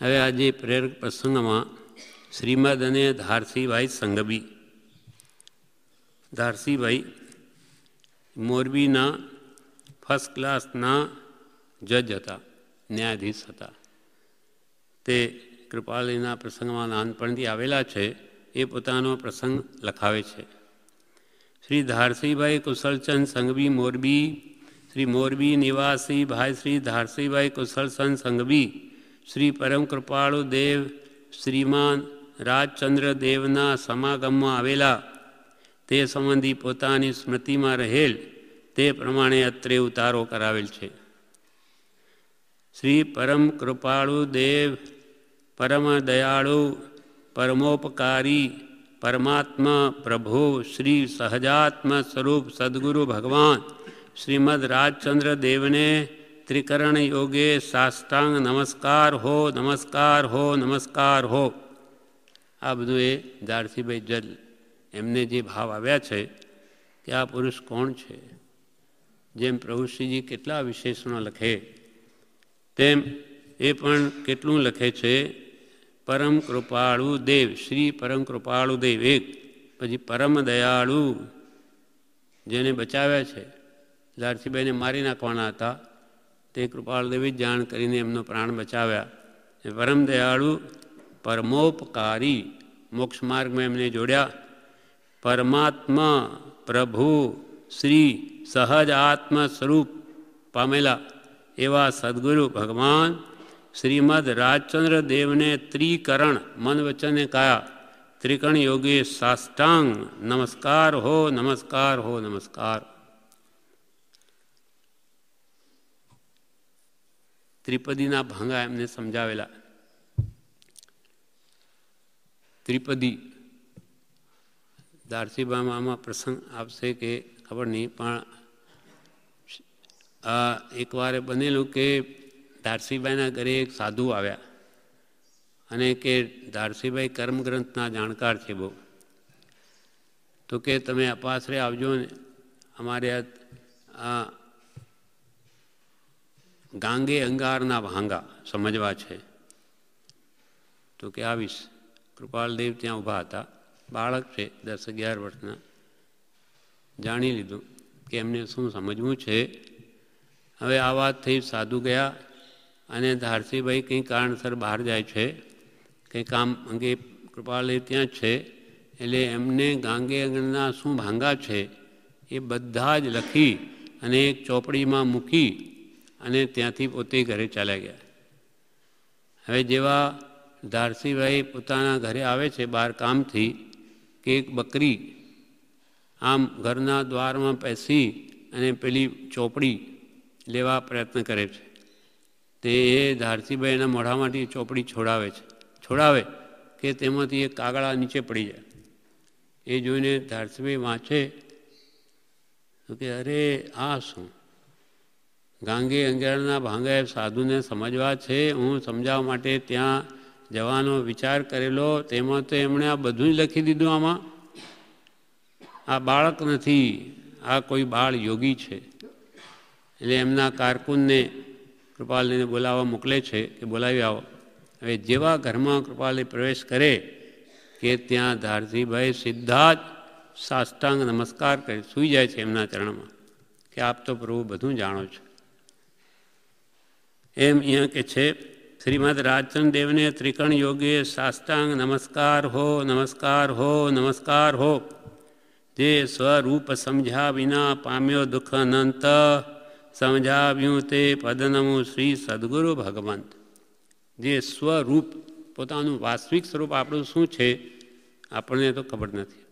હવે આજે પ્રેરક પ્રસંગમાં શ્રીમદ અને ધારસીભાઈ સંઘવી ધારસીભાઈ મોરબીના ફર્સ્ટ ક્લાસના જજ હતા ન્યાયાધીશ હતા તે કૃપાલીના પ્રસંગમાં નાનપણથી આવેલા છે એ પોતાનો પ્રસંગ લખાવે છે શ્રી ધારસીભાઈ કુશલચંદ સંઘવી મોરબી શ્રી મોરબી નિવાસી ભાઈ શ્રી ધારસીભાઈ કુશલચંદ સંઘવી શ્રી પરમ કૃપાળુ દેવ શ્રીમાન રાજચંદ્ર દેવના સમાગમમાં આવેલા તે સંબંધી પોતાની સ્મૃતિમાં રહેલ તે પ્રમાણે અત્રે ઉતારો કરાવેલ છે શ્રી પરમ કૃપાળુ દેવ પરમ દયાળુ પરમોપકારી પરમાત્મા પ્રભુ શ્રી સહજાત્મ સ્વરૂપ સદગુરુ ભગવાન શ્રીમદ રાજચંદ્ર દેવને ત્રિકરણ યોગે સાષ્ટાંગ નમસ્કાર હો નમસ્કાર હો નમસ્કાર હો આ બધું એ દારસીભાઈ જલ એમને જે ભાવ આવ્યા છે કે આ પુરુષ કોણ છે જેમ પ્રભુશ્રીજી કેટલા વિશેષણો લખે તેમ એ પણ કેટલું લખે છે પરમ કૃપાળુ દેવ શ્રી પરમ કૃપાળુ દેવ એક પછી પરમ દયાળુ જેને બચાવ્યા છે લારસીબાઈને મારી નાખવાના હતા તે કૃપાળદેવી જાણ કરીને એમનો પ્રાણ બચાવ્યા એ પરમ દયાળુ પરમોપકારી મોક્ષ માર્ગમાં એમને જોડ્યા પરમાત્મા પ્રભુ શ્રી સહજ આત્મ સ્વરૂપ પામેલા એવા સદગુરુ ભગવાન શ્રીમદ રાજચંદ્ર દેવને ત્રિકરણ મન વચને કાયા ત્રિકણ યોગે સાષ્ટાંગ નમસ્કાર હો નમસ્કાર હો નમસ્કાર ત્રિપદીના ભાંગા એમને સમજાવેલા ત્રિપદી દારસીબામાં આમાં પ્રસંગ આપશે કે ખબર નહીં પણ એકવાર બનેલું કે ધારસીબાઈના ઘરે એક સાધુ આવ્યા અને કે ધારસીબાઈ કર્મગ્રંથના જાણકાર છે બહુ તો કે તમે અપાસરે આવજો ને અમારે આ ગાંગે અંગારના ભાંગા સમજવા છે તો કે આવીશ કૃપાલદેવ ત્યાં ઊભા હતા બાળક છે દસ અગિયાર વર્ષના જાણી લીધું કે એમને શું સમજવું છે હવે આ વાત થઈ સાધુ ગયા અને ધારસીભાઈ કંઈ કારણસર બહાર જાય છે કંઈ કામ અંગે કૃપાલદેવ ત્યાં છે એટલે એમને ગાંગે અંગણના શું ભાંગા છે એ બધા જ લખી અને એક ચોપડીમાં મૂકી અને ત્યાંથી પોતે ઘરે ચાલ્યા ગયા હવે જેવા ધારસીભાઈ પોતાના ઘરે આવે છે બહાર કામથી કે એક બકરી આમ ઘરના દ્વારમાં પેસી અને પેલી ચોપડી લેવા પ્રયત્ન કરે છે તે એ ધારસીભાઈ એના મોઢામાંથી ચોપડી છોડાવે છે છોડાવે કે તેમાંથી એક કાગળા નીચે પડી જાય એ જોઈને ધારસીભાઈ વાંચે કે અરે આ શું ગાંગી અંગેરના ભાંગે સાધુને સમજવા છે હું સમજાવવા માટે ત્યાં જવાનો વિચાર કરેલો તેમાં તો એમણે આ બધું જ લખી દીધું આમાં આ બાળક નથી આ કોઈ બાળ યોગી છે એટલે એમના કારકુનને કૃપાલને બોલાવવા મોકલે છે કે બોલાવી આવો હવે જેવા ઘરમાં કૃપાલી પ્રવેશ કરે કે ત્યાં ધારજીભાઈ સીધા જ સાષ્ટાંગ નમસ્કાર કરી સૂઈ જાય છે એમના ચરણમાં કે આપ તો પ્રભુ બધું જાણો છો એમ અહીંયા કે છે શ્રીમદ રાજચંદ્રદેવને ત્રિકણ યોગે સાષ્ટાંગ નમસ્કાર હો નમસ્કાર હો નમસ્કાર હો જે સ્વરૂપ સમજ્યા વિના પામ્યો દુઃખ અનંત સમજાવ્યું તે પદનમું શ્રી સદગુરુ ભગવંત જે સ્વરૂપ પોતાનું વાસ્તવિક સ્વરૂપ આપણું શું છે આપણને તો ખબર નથી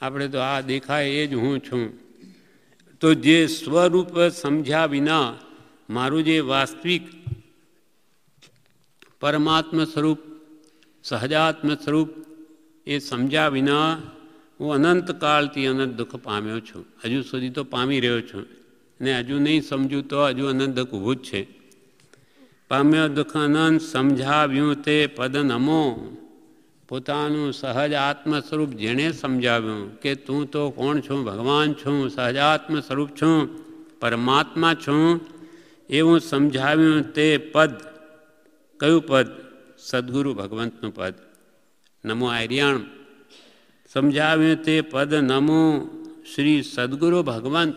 આપણે તો આ દેખાય એ જ હું છું તો જે સ્વરૂપ સમજ્યા વિના મારું જે વાસ્તવિક પરમાત્મ સ્વરૂપ સહજાત્મ સ્વરૂપ એ સમજ્યા વિના હું અનંતકાળથી અનંત દુઃખ પામ્યો છું હજુ સુધી તો પામી રહ્યો છું ને હજુ નહીં સમજું તો હજુ અનંત દુઃખ ઊભું જ છે પામ્યો દુઃખ અનંત સમજાવ્યું તે પદ નમો પોતાનું સહજ આત્મ સ્વરૂપ જેણે સમજાવ્યું કે તું તો કોણ છું ભગવાન છું સહજાત્મ સ્વરૂપ છું પરમાત્મા છું એવું સમજાવ્યું તે પદ કયું પદ સદગુરુ ભગવંતનું પદ નમો આર્યાણ સમજાવ્યું તે પદ નમો શ્રી સદગુરુ ભગવંત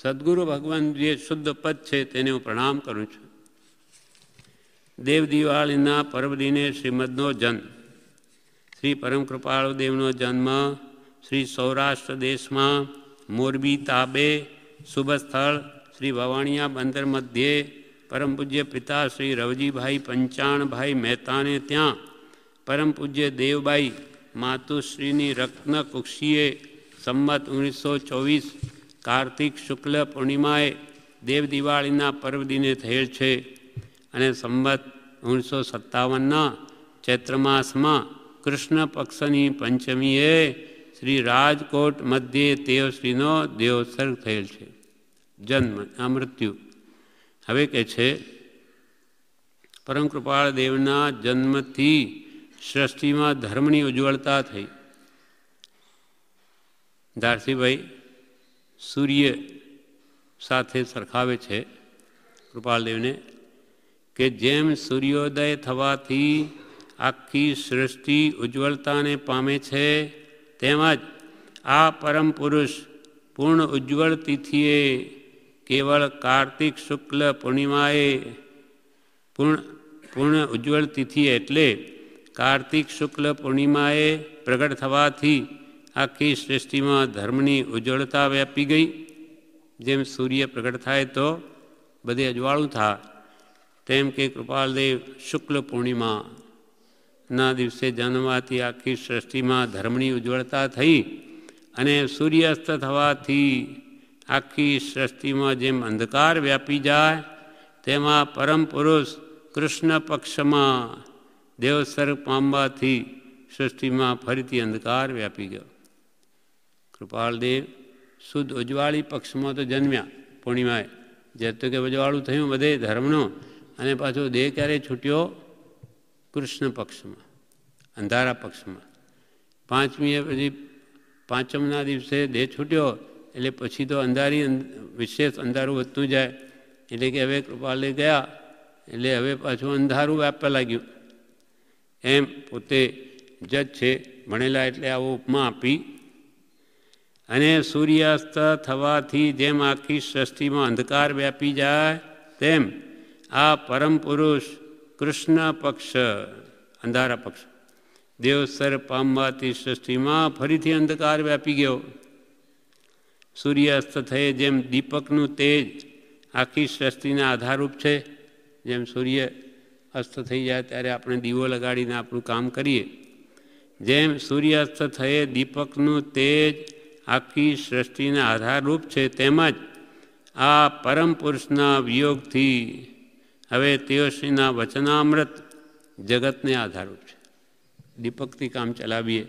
સદગુરુ ભગવંત જે શુદ્ધ પદ છે તેને હું પ્રણામ કરું છું દેવ દિવાળીના પર્વ દિને શ્રીમદનો જન્મ શ્રી પરમ કૃપાળુ દેવનો જન્મ શ્રી સૌરાષ્ટ્ર દેશમાં મોરબી તાબે શુભ સ્થળ શ્રી ભવાણિયા બંદર મધ્યે પરમ પૂજ્ય પિતા શ્રી રવજીભાઈ પંચાણભાઈ મહેતાને ત્યાં પરમ પૂજ્ય દેવબાઈ માતુશ્રીની રત્ન કુક્ષીએ સંમત ઓગણીસો ચોવીસ કાર્તિક શુક્લ પૂર્ણિમાએ દેવ દિવાળીના પર્વ દિને થયેલ છે અને સંમત ઓગણીસો સત્તાવનના ચૈત્ર માસમાં કૃષ્ણ પક્ષની પંચમીએ શ્રી રાજકોટ મધ્યે તેઓ શ્રીનો દેવસર્ગ થયેલ છે જન્મ આ મૃત્યુ હવે કહે છે પરમકૃપાળ દેવના જન્મથી સૃષ્ટિમાં ધર્મની ઉજ્જવળતા થઈ ધારસીભાઈ સૂર્ય સાથે સરખાવે છે કૃપાલદેવને કે જેમ સૂર્યોદય થવાથી આખી સૃષ્ટિ ઉજ્જવળતાને પામે છે તેમજ આ પરમ પુરુષ પૂર્ણ ઉજ્જવળ તિથિએ કેવળ કાર્તિક શુક્લ પૂર્ણિમાએ પૂર્ણ પૂર્ણ ઉજ્જવળ તિથિ એટલે કાર્તિક શુક્લ પૂર્ણિમાએ પ્રગટ થવાથી આખી સૃષ્ટિમાં ધર્મની ઉજ્જવળતા વ્યાપી ગઈ જેમ સૂર્ય પ્રગટ થાય તો બધે અજવાળું થા તેમ કે કૃપાલદેવ શુક્લ પૂર્ણિમાના દિવસે જન્મવાથી આખી સૃષ્ટિમાં ધર્મની ઉજ્જવળતા થઈ અને સૂર્યાસ્ત થવાથી આખી સૃષ્ટિમાં જેમ અંધકાર વ્યાપી જાય તેમાં પરમ પુરુષ કૃષ્ણ પક્ષમાં દેવસર્ગ પામવાથી સૃષ્ટિમાં ફરીથી અંધકાર વ્યાપી ગયો કૃપાલદેવ શુદ્ધ ઉજવાળી પક્ષમાં તો જન્મ્યા પૂર્ણિમાએ જેતું કે ઉજવાળું થયું બધે ધર્મનો અને પાછો દેહ ક્યારે છૂટ્યો કૃષ્ણ પક્ષમાં અંધારા પક્ષમાં પાંચમીએ પછી પાંચમના દિવસે દેહ છૂટ્યો એટલે પછી તો અંધારી વિશેષ અંધારું વધતું જાય એટલે કે હવે કૃપાલે ગયા એટલે હવે પાછું અંધારું વ્યાપવા લાગ્યું એમ પોતે જજ છે ભણેલા એટલે આવો ઉપમા આપી અને સૂર્યાસ્ત થવાથી જેમ આખી સૃષ્ટિમાં અંધકાર વ્યાપી જાય તેમ આ પરમ પુરુષ કૃષ્ણ પક્ષ અંધારા પક્ષ દેવસર પામવાથી સૃષ્ટિમાં ફરીથી અંધકાર વ્યાપી ગયો સૂર્યાસ્ત થયે જેમ દીપકનું તેજ આખી સૃષ્ટિના આધારરૂપ છે જેમ સૂર્ય અસ્ત થઈ જાય ત્યારે આપણે દીવો લગાડીને આપણું કામ કરીએ જેમ સૂર્યાસ્ત થયે દીપકનું તેજ આખી સૃષ્ટિના આધારરૂપ છે તેમજ આ પરમ પુરુષના વિયોગથી હવે તેઓશ્રીના વચનામૃત જગતને આધારરૂપ છે દીપકથી કામ ચલાવીએ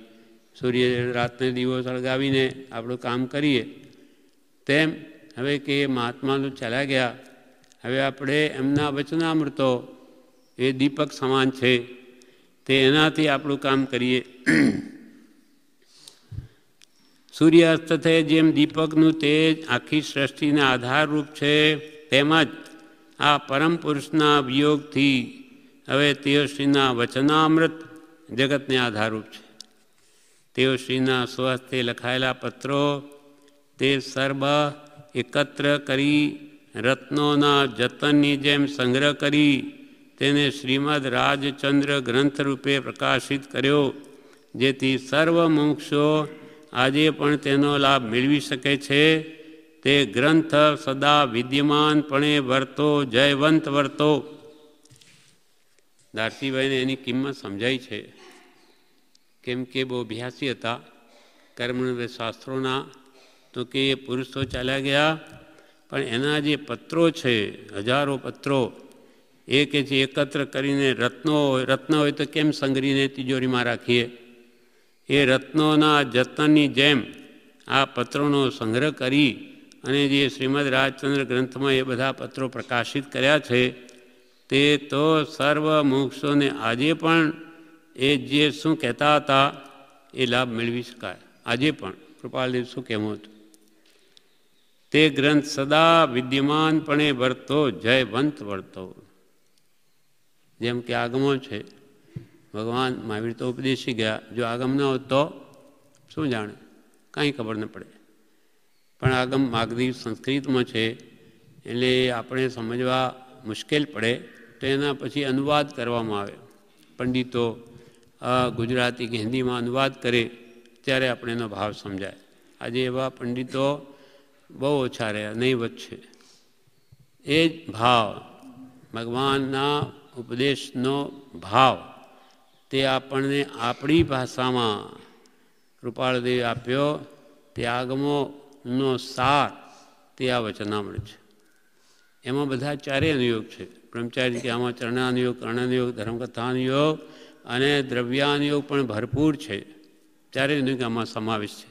સૂર્ય રાતને દીવો સળગાવીને આપણું કામ કરીએ તેમ હવે કે મહાત્માનું ચાલ્યા ગયા હવે આપણે એમના વચનામૃતો એ દીપક સમાન છે તે એનાથી આપણું કામ કરીએ સૂર્યાસ્ત થયે જેમ દીપકનું તેજ આખી સૃષ્ટિના આધારરૂપ છે તેમજ આ પરમ પુરુષના વિયોગથી હવે તેઓશ્રીના વચનામૃત જગતને આધારરૂપ છે તેઓશ્રીના સ્વસ્તે લખાયેલા પત્રો તે સર્વ એકત્ર કરી રત્નોના જતનની જેમ સંગ્રહ કરી તેને શ્રીમદ રાજચંદ્ર ગ્રંથ રૂપે પ્રકાશિત કર્યો જેથી સર્વ મુમુક્ષો આજે પણ તેનો લાભ મેળવી શકે છે તે ગ્રંથ સદા વિદ્યમાનપણે વર્તો જયવંત વર્તો ધારસીભાઈને એની કિંમત સમજાઈ છે કેમ કે બહુ અભ્યાસી હતા કર્મ શાસ્ત્રોના તો કે એ પુરુષ તો ચાલ્યા ગયા પણ એના જે પત્રો છે હજારો પત્રો એ કે જે એકત્ર કરીને રત્નો હોય રત્ન હોય તો કેમ સંગ્રહીને તિજોરીમાં રાખીએ એ રત્નોના જતનની જેમ આ પત્રોનો સંગ્રહ કરી અને જે શ્રીમદ રાજચંદ્ર ગ્રંથમાં એ બધા પત્રો પ્રકાશિત કર્યા છે તે તો સર્વ મોક્ષોને આજે પણ એ જે શું કહેતા હતા એ લાભ મેળવી શકાય આજે પણ કૃપાલદેવ શું કહેવું હતું તે ગ્રંથ સદા વિદ્યમાનપણે વર્તો જયવંત વર્તો જેમ કે આગમો છે ભગવાન મહાવીર તો ઉપદેશી ગયા જો આગમ ન હોત તો શું જાણે કાંઈ ખબર ન પડે પણ આગમ માગદીવ સંસ્કૃતમાં છે એટલે આપણે સમજવા મુશ્કેલ પડે તો એના પછી અનુવાદ કરવામાં આવે પંડિતો ગુજરાતી કે હિન્દીમાં અનુવાદ કરે ત્યારે આપણે એનો ભાવ સમજાય આજે એવા પંડિતો બહુ ઓછા રહ્યા નહીવત છે એ જ ભાવ ભગવાનના ઉપદેશનો ભાવ તે આપણને આપણી ભાષામાં કૃપાળદેવી આપ્યો તે આગમોનો સાર તે આ વચનામણ છે એમાં બધા ચારેય અનુયોગ છે બ્રહ્મચારી કે આમાં ચરણાનુયોગ કર્ણાનુયોગ ધર્મકથાનુયોગ અને દ્રવ્યાનુયોગ પણ ભરપૂર છે ચારેય અનુયોગ આમાં સમાવેશ છે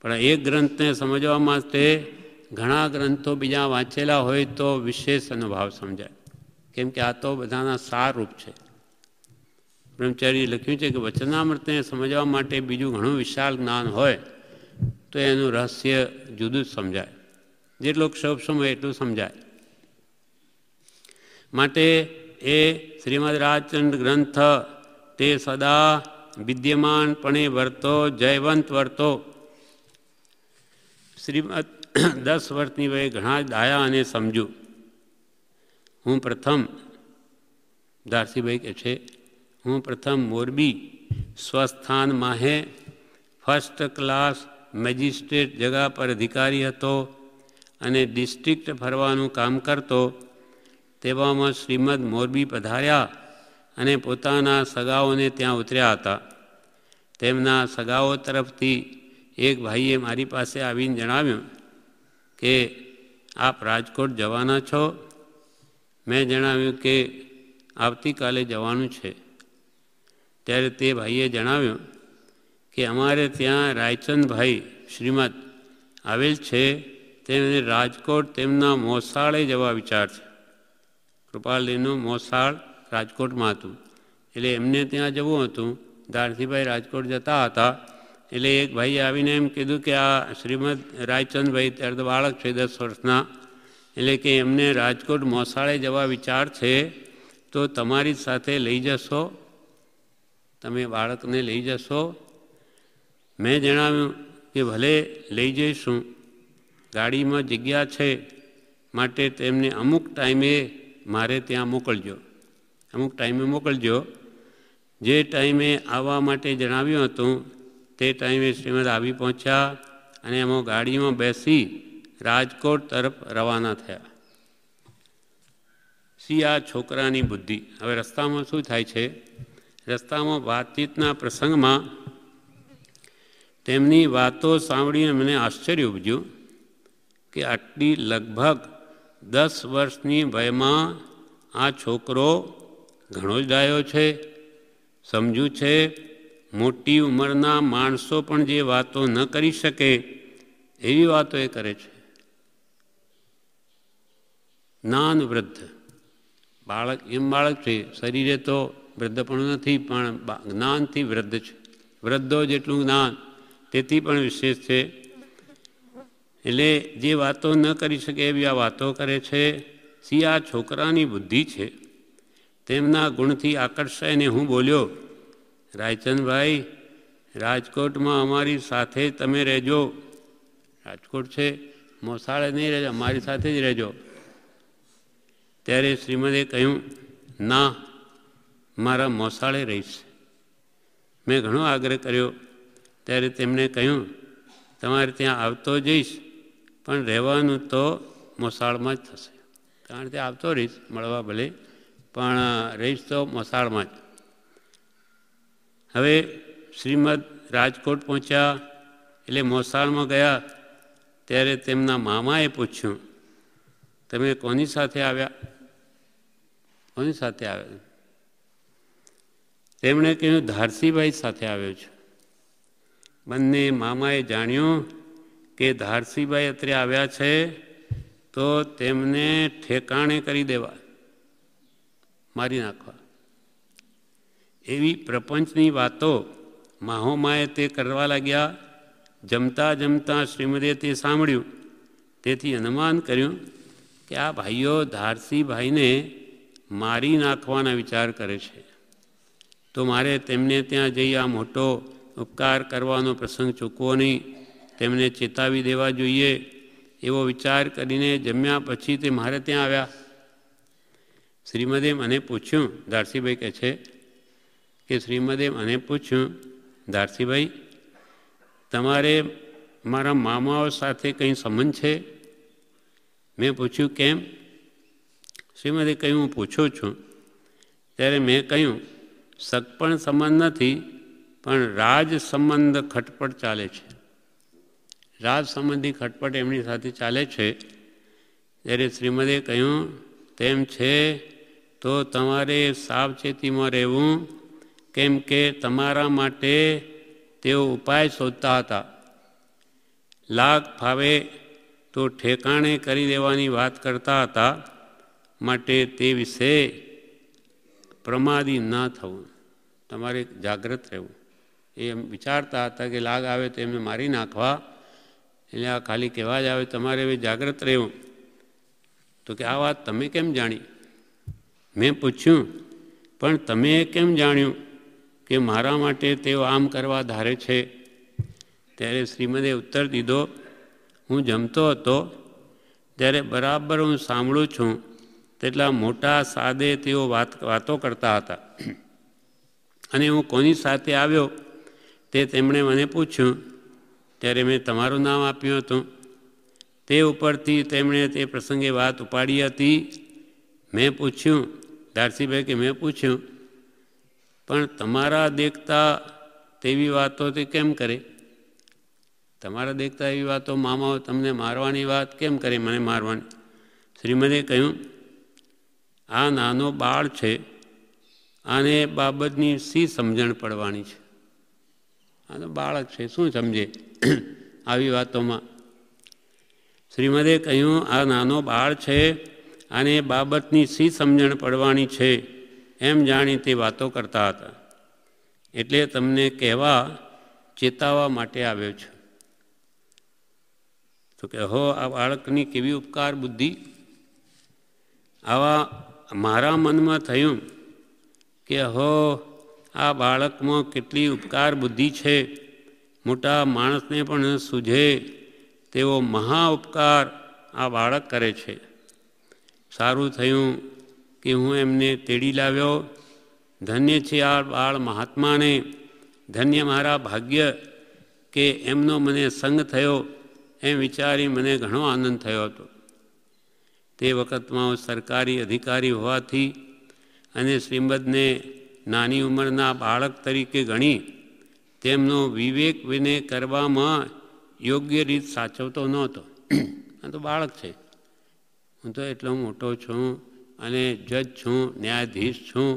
પણ એ ગ્રંથને સમજવા માટે ઘણા ગ્રંથો બીજા વાંચેલા હોય તો વિશેષ અનુભવ સમજાય કેમ કે આ તો બધાના સાર રૂપ છે બ્રહ્મચારીએ લખ્યું છે કે વચનામૃતને સમજવા માટે બીજું ઘણું વિશાળ જ્ઞાન હોય તો એનું રહસ્ય જુદું જ સમજાય જેટલો ક્ષોભ સમય એટલું સમજાય માટે એ શ્રીમદ રાજચંદ્ર ગ્રંથ તે સદા વિદ્યમાનપણે વર્તો જયવંત વર્તો શ્રીમદ દસ વર્ષની વયે ઘણા દાયા અને સમજુ હું પ્રથમ ધારસીભાઈ કે છે હું પ્રથમ મોરબી સ્વસ્થાન માહે ફર્સ્ટ ક્લાસ મેજિસ્ટ્રેટ જગા પર અધિકારી હતો અને ડિસ્ટ્રિક્ટ ફરવાનું કામ કરતો તેવામાં શ્રીમદ મોરબી પધાર્યા અને પોતાના સગાઓને ત્યાં ઉતર્યા હતા તેમના સગાઓ તરફથી એક ભાઈએ મારી પાસે આવીને જણાવ્યું કે આપ રાજકોટ જવાના છો મેં જણાવ્યું કે આવતીકાલે જવાનું છે ત્યારે તે ભાઈએ જણાવ્યું કે અમારે ત્યાં રાયચંદભાઈ શ્રીમદ આવેલ છે તેમને રાજકોટ તેમના મોસાળે જવા વિચાર છે કૃપાલજીનું મોસાળ રાજકોટમાં હતું એટલે એમને ત્યાં જવું હતું ધારસીભાઈ રાજકોટ જતા હતા એટલે એક ભાઈએ આવીને એમ કીધું કે આ શ્રીમદ રાયચંદભાઈ ત્યારે તો બાળક છે દસ વર્ષના એટલે કે એમને રાજકોટ મોસાળે જવા વિચાર છે તો તમારી સાથે લઈ જશો તમે બાળકને લઈ જશો મેં જણાવ્યું કે ભલે લઈ જઈશું ગાડીમાં જગ્યા છે માટે તેમને અમુક ટાઈમે મારે ત્યાં મોકલજો અમુક ટાઈમે મોકલજો જે ટાઈમે આવવા માટે જણાવ્યું હતું તે ટાઈમે શ્રીમદ આવી પહોંચ્યા અને એમાં ગાડીમાં બેસી રાજકોટ તરફ રવાના થયા સી આ છોકરાની બુદ્ધિ હવે રસ્તામાં શું થાય છે રસ્તામાં વાતચીતના પ્રસંગમાં તેમની વાતો સાંભળીને મને આશ્ચર્ય ઉપજ્યું કે આટલી લગભગ દસ વર્ષની વયમાં આ છોકરો ઘણો જ ડાયો છે સમજુ છે મોટી ઉંમરના માણસો પણ જે વાતો ન કરી શકે એવી વાતો એ કરે છે નાન વૃદ્ધ બાળક એમ બાળક છે શરીરે તો વૃદ્ધ પણ નથી પણ જ્ઞાનથી વૃદ્ધ છે વૃદ્ધો જેટલું જ્ઞાન તેથી પણ વિશેષ છે એટલે જે વાતો ન કરી શકે એવી આ વાતો કરે છે સી આ છોકરાની બુદ્ધિ છે તેમના ગુણથી આકર્ષાયને હું બોલ્યો રાયચંદભાઈ રાજકોટમાં અમારી સાથે તમે રહેજો રાજકોટ છે મોસાળે નહીં રહેજો અમારી સાથે જ રહેજો ત્યારે શ્રીમદે કહ્યું ના મારા મોસાળે રહીશ મેં ઘણો આગ્રહ કર્યો ત્યારે તેમણે કહ્યું તમારે ત્યાં આવતો જઈશ પણ રહેવાનું તો મોસાળમાં જ થશે કારણ કે આવતો રહીશ મળવા ભલે પણ રહીશ તો મોસાળમાં જ હવે શ્રીમદ રાજકોટ પહોંચ્યા એટલે મોસાળમાં ગયા ત્યારે તેમના મામાએ પૂછ્યું તમે કોની સાથે આવ્યા કોની સાથે આવ્યા તેમણે કહ્યું ધારસીભાઈ સાથે આવ્યો છું બંને મામાએ જાણ્યું કે ધારસીભાઈ અત્રે આવ્યા છે તો તેમને ઠેકાણે કરી દેવા મારી નાખવા એવી પ્રપંચની વાતો માહોમાએ તે કરવા લાગ્યા જમતા જમતા શ્રીમદે તે સાંભળ્યું તેથી અનુમાન કર્યું કે આ ભાઈઓ ધારસીભાઈને મારી નાખવાના વિચાર કરે છે તો મારે તેમને ત્યાં જઈ આ મોટો ઉપકાર કરવાનો પ્રસંગ ચૂકવો નહીં તેમને ચેતાવી દેવા જોઈએ એવો વિચાર કરીને જમ્યા પછી તે મારે ત્યાં આવ્યા શ્રીમદે મને પૂછ્યું ધારસીભાઈ કહે છે કે શ્રીમદે મને પૂછ્યું ધારસીભાઈ તમારે મારા મામાઓ સાથે કંઈ સંબંધ છે મેં પૂછ્યું કેમ શ્રીમદે કહ્યું હું પૂછું છું ત્યારે મેં કહ્યું સગપણ સંબંધ નથી પણ રાજ સંબંધ ખટપટ ચાલે છે રાજ સંબંધી ખટપટ એમની સાથે ચાલે છે ત્યારે શ્રીમદે કહ્યું તેમ છે તો તમારે સાવચેતીમાં રહેવું કેમ કે તમારા માટે તેઓ ઉપાય શોધતા હતા લાગ ફાવે તો ઠેકાણે કરી દેવાની વાત કરતા હતા માટે તે વિશે પ્રમાદી ના થવું તમારે જાગૃત રહેવું એ એમ વિચારતા હતા કે લાગ આવે તો એમને મારી નાખવા એટલે આ ખાલી કહેવા જ આવે તમારે હવે જાગૃત રહેવું તો કે આ વાત તમે કેમ જાણી મેં પૂછ્યું પણ તમે કેમ જાણ્યું કે મારા માટે તેઓ આમ કરવા ધારે છે ત્યારે શ્રીમદે ઉત્તર દીધો હું જમતો હતો ત્યારે બરાબર હું સાંભળું છું તેટલા મોટા સાદે તેઓ વાત વાતો કરતા હતા અને હું કોની સાથે આવ્યો તે તેમણે મને પૂછ્યું ત્યારે મેં તમારું નામ આપ્યું હતું તે ઉપરથી તેમણે તે પ્રસંગે વાત ઉપાડી હતી મેં પૂછ્યું ધારસીભાઈ કે મેં પૂછ્યું પણ તમારા દેખતા તેવી વાતો વાતોથી કેમ કરે તમારા દેખતા એવી વાતો મામાઓ તમને મારવાની વાત કેમ કરે મને મારવાની શ્રીમદે કહ્યું આ નાનો બાળ છે આને બાબતની સી સમજણ પડવાની છે આ તો બાળક છે શું સમજે આવી વાતોમાં શ્રીમદે કહ્યું આ નાનો બાળ છે આને બાબતની સી સમજણ પડવાની છે એમ જાણીતી વાતો કરતા હતા એટલે તમને કહેવા ચેતાવવા માટે આવ્યો છું તો કે હો આ બાળકની કેવી ઉપકાર બુદ્ધિ આવા મારા મનમાં થયું કે હો આ બાળકમાં કેટલી ઉપકાર બુદ્ધિ છે મોટા માણસને પણ સૂઝે તેવો મહા ઉપકાર આ બાળક કરે છે સારું થયું કે હું એમને તેડી લાવ્યો ધન્ય છે આ બાળ મહાત્માને ધન્ય મારા ભાગ્ય કે એમનો મને સંગ થયો એમ વિચારી મને ઘણો આનંદ થયો હતો તે વખતમાં હું સરકારી અધિકારી હોવાથી અને શ્રીમદને નાની ઉંમરના બાળક તરીકે ગણી તેમનો વિવેક વિનય કરવામાં યોગ્ય રીત સાચવતો નહોતો આ તો બાળક છે હું તો એટલો મોટો છું અને જજ છું ન્યાયાધીશ છું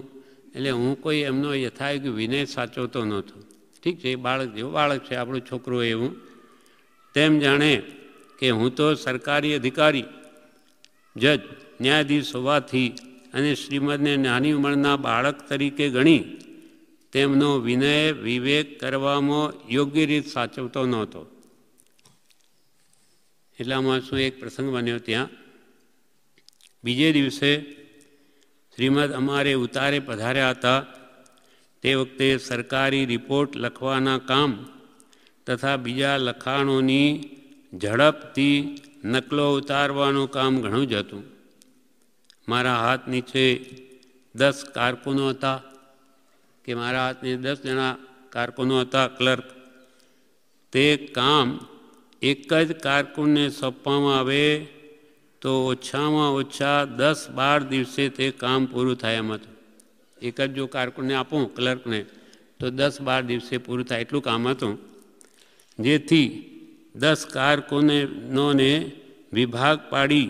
એટલે હું કોઈ એમનો યથાયોગ વિનય સાચવતો નહોતો ઠીક છે એ બાળક જેવો બાળક છે આપણું છોકરો એવું તેમ જાણે કે હું તો સરકારી અધિકારી જજ ન્યાયાધીશ હોવાથી અને શ્રીમદને નાની ઉંમરના બાળક તરીકે ગણી તેમનો વિનય વિવેક કરવામાં યોગ્ય રીત સાચવતો નહોતો એટલામાં શું એક પ્રસંગ બન્યો ત્યાં બીજે દિવસે શ્રીમદ અમારે ઉતારે પધાર્યા હતા તે વખતે સરકારી રિપોર્ટ લખવાના કામ તથા બીજા લખાણોની ઝડપથી નકલો ઉતારવાનું કામ ઘણું જ હતું મારા હાથ નીચે દસ કારકુનો હતા કે મારા હાથ નીચે દસ જણા કારકુનો હતા ક્લર્ક તે કામ એક જ કારકુનને સોંપવામાં આવે તો ઓછામાં ઓછા દસ બાર દિવસે તે કામ પૂરું થાય એમ હતું એક જ જો કારકુનને આપું ક્લર્કને તો દસ બાર દિવસે પૂરું થાય એટલું કામ હતું જેથી દસ કારકુનોને વિભાગ પાડી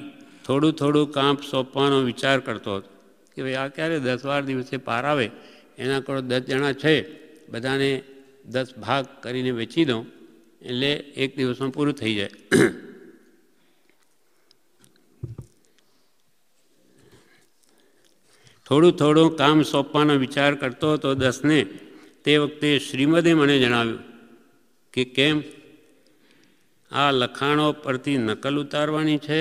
થોડું થોડું કામ સોંપવાનો વિચાર કરતો હતો કે ભાઈ આ ક્યારે દસ બાર દિવસે પાર આવે એના કરો દસ જણા છે બધાને દસ ભાગ કરીને વેચી દઉં એટલે એક દિવસમાં પૂરું થઈ જાય થોડું થોડું કામ સોંપવાનો વિચાર કરતો હતો દસને તે વખતે શ્રીમદે મને જણાવ્યું કે કેમ આ લખાણો પરથી નકલ ઉતારવાની છે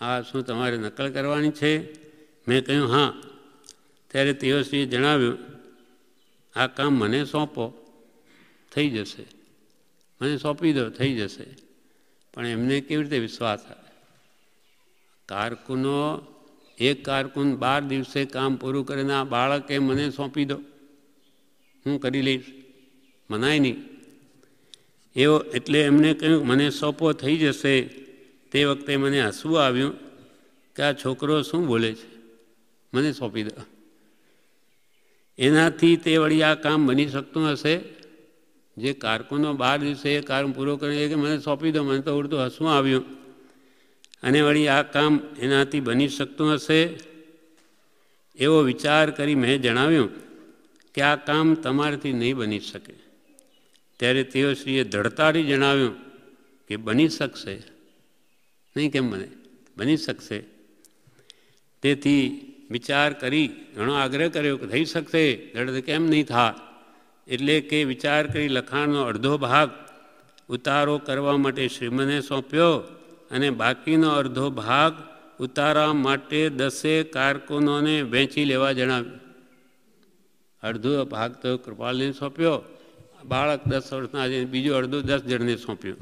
આ શું તમારે નકલ કરવાની છે મેં કહ્યું હા ત્યારે તેઓશ્રીએ જણાવ્યું આ કામ મને સોંપો થઈ જશે મને સોંપી દો થઈ જશે પણ એમને કેવી રીતે વિશ્વાસ આવે કારકુનો એક કારકુન બાર દિવસે કામ પૂરું કરીને આ બાળકે મને સોંપી દો હું કરી લઈશ મનાય નહીં એવો એટલે એમને કહ્યું મને સોંપો થઈ જશે તે વખતે મને હસવું આવ્યું કે આ છોકરો શું બોલે છે મને સોંપી દો એનાથી તે વળી આ કામ બની શકતું હશે જે કારકુનો બાર દિવસે એ કામ પૂરો કરે કે મને સોંપી દો મને તો ઉડતું હસવું આવ્યું અને વળી આ કામ એનાથી બની શકતું હશે એવો વિચાર કરી મેં જણાવ્યું કે આ કામ તમારાથી નહીં બની શકે ત્યારે તેઓ શ્રીએ ધડતારી જણાવ્યું કે બની શકશે નહીં કેમ બને બની શકશે તેથી વિચાર કરી ઘણો આગ્રહ કર્યો કે થઈ શકશે ધડ કેમ નહીં થા એટલે કે વિચાર કરી લખાણનો અડધો ભાગ ઉતારો કરવા માટે શ્રીમને સોંપ્યો અને બાકીનો અડધો ભાગ ઉતારવા માટે દસે કારકુનોને વેચી લેવા જણાવ્યું અડધો ભાગ તો કૃપાલને સોંપ્યો બાળક દસ વર્ષના બીજો અડધો દસ જણને સોંપ્યો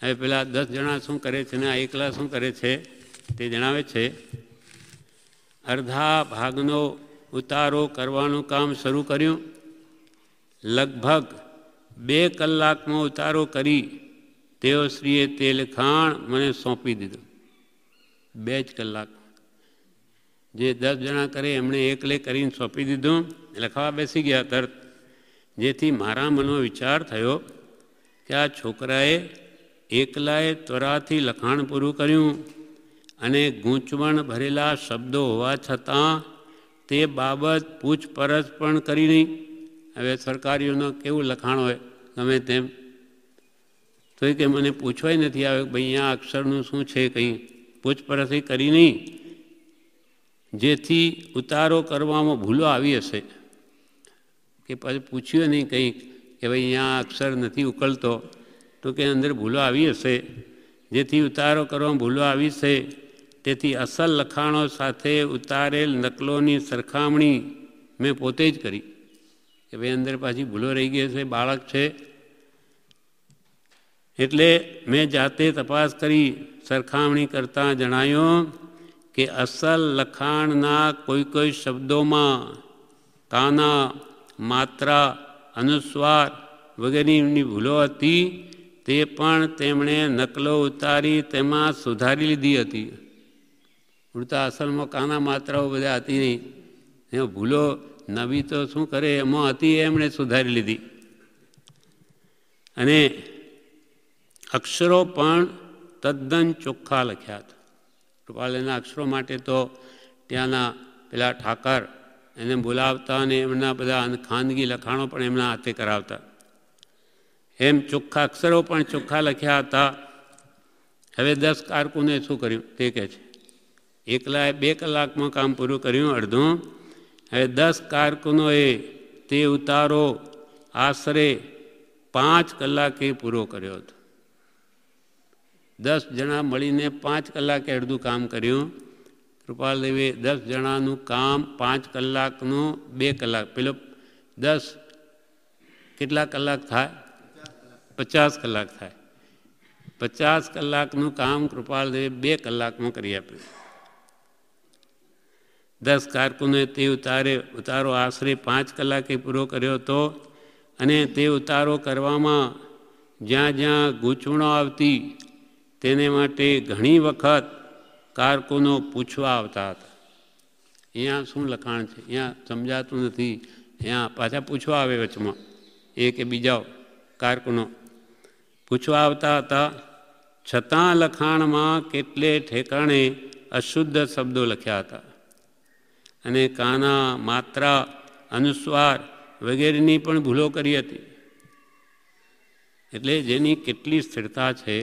હવે પેલા દસ જણા શું કરે છે ને આ એકલા શું કરે છે તે જણાવે છે અડધા ભાગનો ઉતારો કરવાનું કામ શરૂ કર્યું લગભગ બે કલાકમાં ઉતારો કરી તેઓ તે લખાણ મને સોંપી દીધું બે જ કલાક જે દસ જણા કરે એમણે એકલે કરીને સોંપી દીધું લખવા બેસી ગયા તરત જેથી મારા મનો વિચાર થયો કે આ છોકરાએ એકલાએ ત્વરાથી લખાણ પૂરું કર્યું અને ગૂંચવણ ભરેલા શબ્દો હોવા છતાં તે બાબત પૂછપરછ પણ કરી નહીં હવે સરકારીઓનો કેવું લખાણ હોય ગમે તેમ તો એ કે મને પૂછવાય નથી આવ્યું ભાઈ અહીંયા અક્ષરનું શું છે કંઈ પૂછપરછ કરી નહીં જેથી ઉતારો કરવામાં ભૂલો આવી હશે કે પછી પૂછ્યું નહીં કંઈક કે ભાઈ અહીંયા અક્ષર નથી ઉકળતો તો કે અંદર ભૂલો આવી હશે જેથી ઉતારો કરવામાં ભૂલો આવી છે તેથી અસલ લખાણો સાથે ઉતારેલ નકલોની સરખામણી મેં પોતે જ કરી કે ભાઈ અંદર પાછી ભૂલો રહી ગઈ છે બાળક છે એટલે મેં જાતે તપાસ કરી સરખામણી કરતાં જણાયું કે અસલ લખાણના કોઈ કોઈ શબ્દોમાં કાના માત્રા અનુસ્વાર વગેરેની ભૂલો હતી તે પણ તેમણે નકલો ઉતારી તેમાં સુધારી લીધી હતી ઉડતા અસલમાં કાના માત્રાઓ બધા હતી નહીં એ ભૂલો નવી તો શું કરે એમાં હતી એમણે સુધારી લીધી અને અક્ષરો પણ તદ્દન ચોખ્ખા લખ્યા હતા કૃપાલયના અક્ષરો માટે તો ત્યાંના પેલા ઠાકર એને બોલાવતા અને એમના બધા ખાનગી લખાણો પણ એમના હાથે કરાવતા એમ ચોખ્ખા અક્ષરો પણ ચોખ્ખા લખ્યા હતા હવે દસ કારકુને શું કર્યું તે કહે છે એકલાએ બે કલાકમાં કામ પૂરું કર્યું અડધું હવે દસ કારકુનોએ તે ઉતારો આશરે પાંચ કલાકે પૂરો કર્યો હતો દસ જણા મળીને પાંચ કલાકે અડધું કામ કર્યું કૃપાલદેવીએ દસ જણાનું કામ પાંચ કલાકનું બે કલાક પેલો દસ કેટલા કલાક થાય પચાસ કલાક થાય પચાસ કલાકનું કામ કૃપાલદેવે બે કલાકમાં કરી આપ્યું દસ કારકુને તે ઉતારે ઉતારો આશરે પાંચ કલાકે પૂરો કર્યો હતો અને તે ઉતારો કરવામાં જ્યાં જ્યાં ગૂંચવણો આવતી તેને માટે ઘણી વખત કારકુનો પૂછવા આવતા હતા અહીંયા શું લખાણ છે અહીંયા સમજાતું નથી અહીંયા પાછા પૂછવા આવે વચમાં એ કે બીજા કારકુનો પૂછવા આવતા હતા છતાં લખાણમાં કેટલે ઠેકાણે અશુદ્ધ શબ્દો લખ્યા હતા અને કાના માત્રા અનુસ્વાર વગેરેની પણ ભૂલો કરી હતી એટલે જેની કેટલી સ્થિરતા છે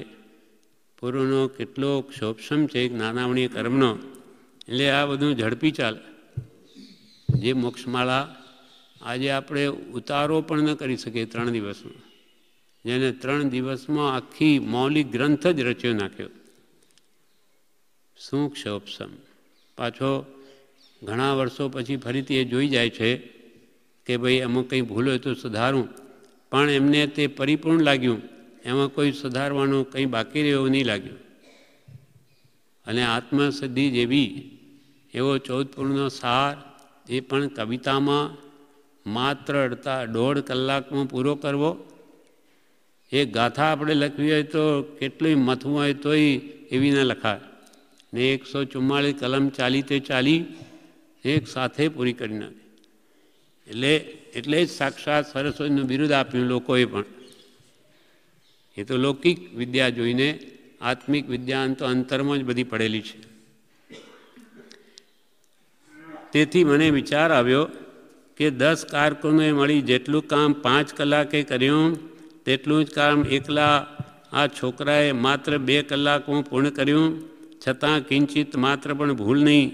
પૂર્વનો કેટલો ક્ષોપક્ષમ છે જ્ઞાનાવણીય કર્મનો એટલે આ બધું ઝડપી ચાલે જે મોક્ષમાળા આજે આપણે ઉતારો પણ ન કરી શકીએ ત્રણ દિવસમાં જેને ત્રણ દિવસમાં આખી મૌલિક ગ્રંથ જ રચ્યો નાખ્યો શું ક્ષોપસમ પાછો ઘણા વર્ષો પછી ફરીથી એ જોઈ જાય છે કે ભાઈ અમુક કંઈ ભૂલ હોય તો સુધારું પણ એમને તે પરિપૂર્ણ લાગ્યું એમાં કોઈ સુધારવાનું કંઈ બાકી રહ્યું નહીં લાગ્યું અને આત્મસિદ્ધિ જેવી એવો ચૌદપુરનો સાર એ પણ કવિતામાં માત્ર અડતા દોઢ કલાકમાં પૂરો કરવો એ ગાથા આપણે લખવી હોય તો કેટલું મથવું હોય તોય એવી ના લખાય ને એકસો ચુમ્માળીસ કલમ ચાલી તે ચાલી એક સાથે પૂરી કરી નાખે એટલે એટલે જ સાક્ષાત સરસ્વતીનું બિરુદ આપ્યું લોકોએ પણ એ તો લૌકિક વિદ્યા જોઈને આત્મિક વિદ્યા તો અંતરમાં જ બધી પડેલી છે તેથી મને વિચાર આવ્યો કે દસ કારકુનોએ મળી જેટલું કામ પાંચ કલાકે કર્યું તેટલું જ કામ એકલા આ છોકરાએ માત્ર બે કલાક હું પૂર્ણ કર્યું છતાં કિંચિત માત્ર પણ ભૂલ નહીં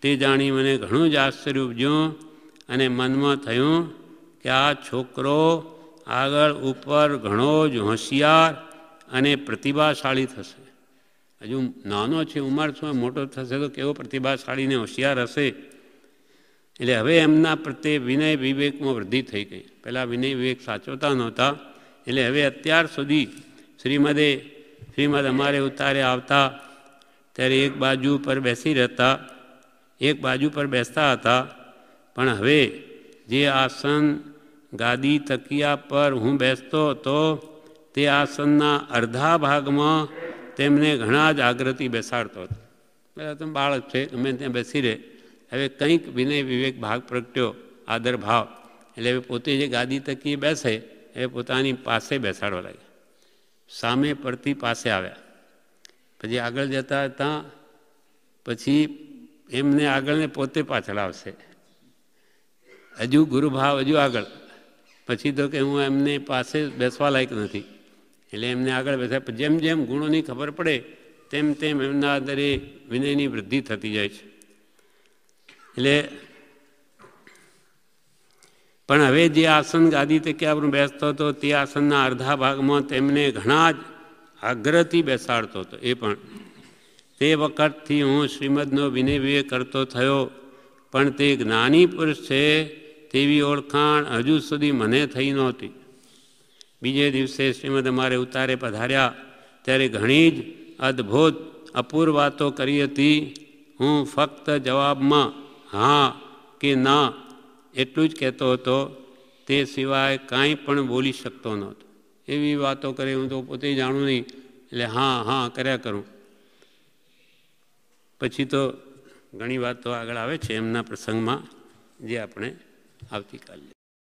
તે જાણી મને ઘણું જ આશ્ચર્ય ઉપજ્યું અને મનમાં થયું કે આ છોકરો આગળ ઉપર ઘણો જ હોશિયાર અને પ્રતિભાશાળી થશે હજુ નાનો છે ઉંમર છો મોટો થશે તો કેવો પ્રતિભાશાળીને હોશિયાર હશે એટલે હવે એમના પ્રત્યે વિનય વિવેકમાં વૃદ્ધિ થઈ ગઈ પહેલાં વિનય વિવેક સાચવતા નહોતા એટલે હવે અત્યાર સુધી શ્રીમદે શ્રીમદ અમારે ઉતારે આવતા ત્યારે એક બાજુ પર બેસી રહેતા એક બાજુ પર બેસતા હતા પણ હવે જે આસન ગાદી તકિયા પર હું બેસતો હતો તે આસનના અડધા ભાગમાં તેમને ઘણા જ આગ્રહથી બેસાડતો હતો તમે બાળક છે અમે ત્યાં બેસી રહે હવે કંઈક વિનય વિવેક ભાગ પ્રગટ્યો આદર ભાવ એટલે હવે પોતે જે ગાદી તકીએ બેસે એ પોતાની પાસે બેસાડવા લાગ્યા સામે પરથી પાસે આવ્યા પછી આગળ જતા હતા પછી એમને આગળને પોતે પાછળ આવશે હજુ ગુરુભાવ હજુ આગળ પછી તો કે હું એમને પાસે બેસવા લાયક નથી એટલે એમને આગળ બેસા જેમ જેમ ગુણોની ખબર પડે તેમ તેમ એમના આધારે વિનયની વૃદ્ધિ થતી જાય છે એટલે પણ હવે જે આસન ગાદી આદિત્ય ક્યાં બેસતો હતો તે આસનના અડધા ભાગમાં તેમને ઘણા જ આગ્રહથી બેસાડતો હતો એ પણ તે વખતથી હું શ્રીમદનો વિનય વિવેક કરતો થયો પણ તે જ્ઞાની પુરુષ છે તેવી ઓળખાણ હજુ સુધી મને થઈ નહોતી બીજે દિવસે શ્રીમદ અમારે ઉતારે પધાર્યા ત્યારે ઘણી જ અદ્ભુત અપૂર્વ વાતો કરી હતી હું ફક્ત જવાબમાં હા કે ના એટલું જ કહેતો હતો તે સિવાય કાંઈ પણ બોલી શકતો નહોતો એવી વાતો કરે હું તો પોતે જાણું નહીં એટલે હા હા કર્યા કરું પછી તો ઘણી વાતો આગળ આવે છે એમના પ્રસંગમાં જે આપણે ሀብት ይቃል